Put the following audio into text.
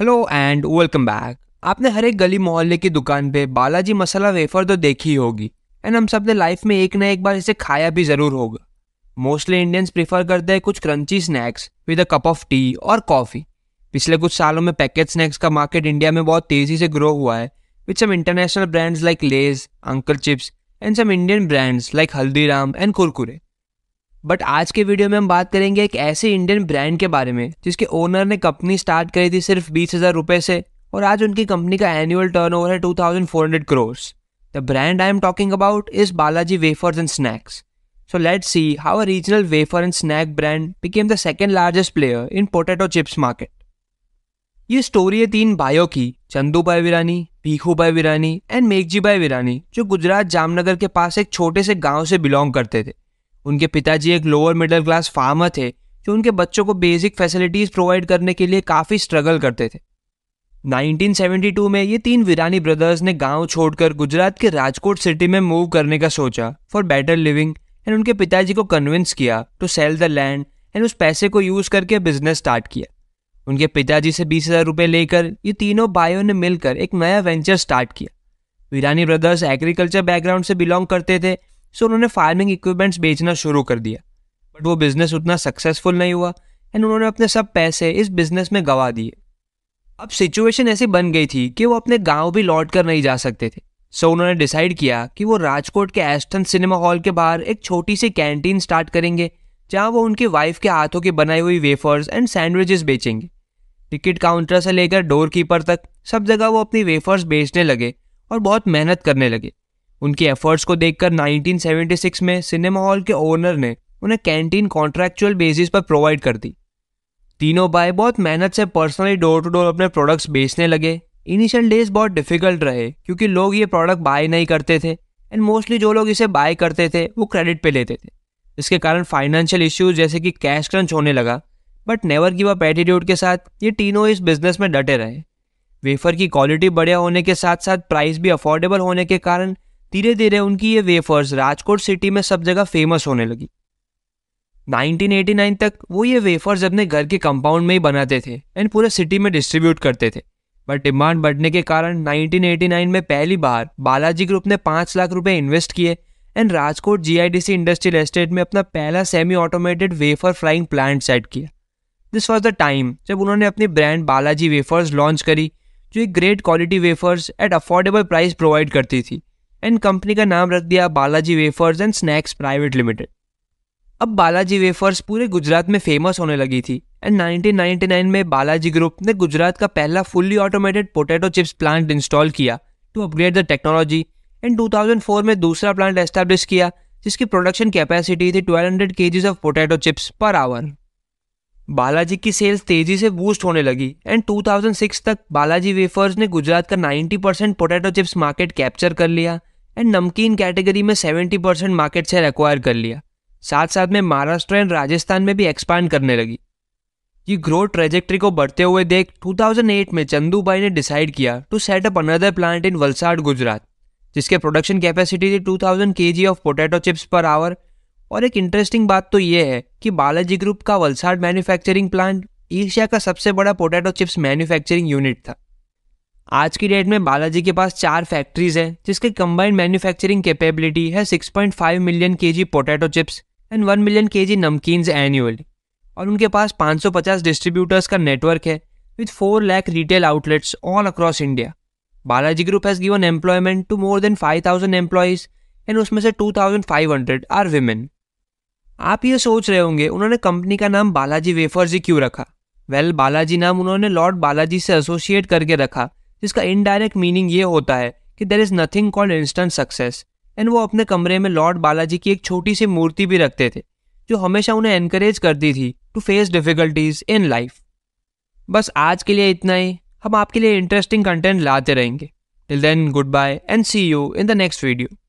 hello and welcome back आपने हर एक गली मोहल्ले की दुकान पे बालाजी मसाला वेफर तो देखी होगी एंड हम सब ने लाइफ में एक ना एक बार इसे खाया भी ज़रूर होगा मोस्टली इंडियंस प्रेफर करते हैं कुछ crunchy snacks with a cup of tea और कॉफ़ी पिछले कुछ सालों में पैकेट स्नैक्स का मार्केट इंडिया में बहुत तेज़ी से ग्रो हुआ है with some international brands like Lay's uncle chips and some Indian brands like Haldiram and Kurkure but आज के वीडियो में हम बात करेंगे एक ऐसे इंडियन ब्रांड के बारे में जिसके ओनर ने कंपनी स्टार्ट करी थी सिर्फ बीस हजार रुपए से और आज उनकी कंपनी का एनुअल टर्न है two thousand four hundred crores the brand I am talking about is Balaji wafers and snacks so let's see how a regional wafer and snack brand became the second largest player in potato chips market ये story है तीन भाइयों की चंदू भाई वीरानी भीखू भाई वीरानी and Meghji भाई वीरानी जो गुजरात जामनगर के पास एक छोटे से गांव से बिलोंग करते थे उनके पिताजी एक लोअर मिडिल क्लास फार्मर थे जो उनके बच्चों को बेसिक फैसिलिटीज प्रोवाइड करने के लिए काफ़ी स्ट्रगल करते थे 1972 में ये तीन वीरानी ब्रदर्स ने गांव छोड़कर गुजरात के राजकोट सिटी में मूव करने का सोचा फॉर बेटर लिविंग एंड उनके पिताजी को कन्विंस किया to sell the land and उस पैसे को यूज़ करके बिजनेस स्टार्ट किया उनके पिताजी से बीस हज़ार रुपये लेकर ये तीनों भाइयों ने मिलकर एक नया वेंचर स्टार्ट किया वीरानी ब्रदर्स एग्रीकल्चर बैकग्राउंड से बिलोंग करते थे सो उन्होंने फार्मिंग इक्विपमेंट्स बेचना शुरू कर दिया बट वो बिज़नेस उतना सक्सेसफुल नहीं हुआ एंड उन्होंने अपने सब पैसे इस बिज़नेस में गवा दिए अब सिचुएशन ऐसी बन गई थी कि वो अपने गांव भी लौट कर नहीं जा सकते थे सो so, उन्होंने डिसाइड किया कि वो राजकोट के एस्टन सिनेमा हॉल के बाहर एक छोटी सी कैंटीन स्टार्ट करेंगे जहाँ वो उनकी वाइफ के हाथों की बनाई हुई वेफर्स एंड सैंडविचेस बेचेंगे टिकट काउंटर से लेकर डोर कीपर तक सब जगह वो अपनी वेफर्स बेचने लगे और बहुत मेहनत करने लगे उनके एफर्ट्स को देखकर 1976 में सिनेमा हॉल के ओनर ने उन्हें कैंटीन कॉन्ट्रैक्चुअल बेसिस पर प्रोवाइड कर दी तीनों भाई बहुत मेहनत से पर्सनली डोर टू डोर अपने प्रोडक्ट्स बेचने लगे इनिशियल डेज बहुत डिफिकल्ट रहे क्योंकि लोग ये प्रोडक्ट बाय नहीं करते थे एंड मोस्टली जो लोग इसे बाय करते थे वो क्रेडिट पे लेते थे इसके कारण फाइनेंशियल इश्यूज जैसे कि कैश क्रंच होने लगा but never give up attitude के साथ ये तीनों इस बिजनेस में डटे रहे वेफर की क्वालिटी बढ़िया होने के साथ साथ प्राइस भी अफोर्डेबल होने के कारण धीरे धीरे उनकी ये वेफर्स राजकोट सिटी में सब जगह फेमस होने लगी 1989 तक वो ये वेफर्स अपने घर के कंपाउंड में ही बनाते थे एंड पूरे सिटी में डिस्ट्रीब्यूट करते थे बट डिमांड बढ़ने के कारण 1989 में पहली बार बालाजी ग्रुप ने पाँच लाख रुपए इन्वेस्ट किए and Rajkot GIDC industrial estate में अपना पहला semi automated wafer flying plant set किया दिस वॉज द टाइम जब उन्होंने अपनी ब्रांड बालाजी वेफर्स लॉन्च करी जो एक great quality wafers at affordable price provide करती थी एंड कंपनी का नाम रख दिया Balaji wafers and snacks private limited अब बालाजी वेफर्स पूरे गुजरात में फेमस होने लगी थी एंड 1999 में बालाजी ग्रुप ने गुजरात का पहला fully automated potato chips plant install किया to upgrade the technology and 2004 में दूसरा प्लांट एस्टेब्लिश किया जिसकी प्रोडक्शन कैपेसिटी थी 1200 hundred of potato chips per hour Balaji की सेल्स तेजी से बूस्ट होने लगी एंड 2006 तक बालाजी वेफर्स ने गुजरात का 90 percent potato chips market capture कर लिया एंड नमकीन कैटेगरी में seventy percent market share acquire कर लिया साथ साथ में महाराष्ट्र एंड राजस्थान में भी एक्सपांड करने लगी ये ग्रोथ ट्रेजेक्ट्री को बढ़ते हुए देख 2008 में चंदू भाई ने डिसाइड किया to set up another plant in Valsad Gujarat जिसके प्रोडक्शन कैपेसिटी थी 2000 जी of potato chips per hour और एक इंटरेस्टिंग बात तो ये है कि बालाजी ग्रुप का वलसाड मैन्युफैक्चरिंग प्लांट एशिया का सबसे बड़ा पोटैटो चिप्स मैन्युफैक्चरिंग यूनिट था आज की डेट में बालाजी के पास चार फैक्ट्रीज हैं जिसके कंबाइंड मैन्युफैक्चरिंग कैपेबिलिटी है 6.5 मिलियन के G potato chips and 1 million के जी नमकीन्स एनुअली और उनके पास 550 डिस्ट्रीब्यूटर्स का नेटवर्क है with 4 lakh retail outlets all across India Balaji group has given employment to more than 5000 employees and उसमें से 2500 आर विमेन आप ये सोच रहे होंगे उन्होंने कंपनी का नाम बालाजी वेफर्स ही क्यों रखा वेल well, बालाजी नाम उन्होंने लॉर्ड बालाजी से एसोसिएट करके रखा जिसका इनडायरेक्ट मीनिंग ये होता है कि there is nothing called instant success and वो अपने कमरे में लॉर्ड बालाजी की एक छोटी सी मूर्ति भी रखते थे जो हमेशा उन्हें एनकरेज करती थी to face difficulties in life बस आज के लिए इतना ही हम आपके लिए इंटरेस्टिंग कंटेंट लाते रहेंगे till then good bye and see you in the next video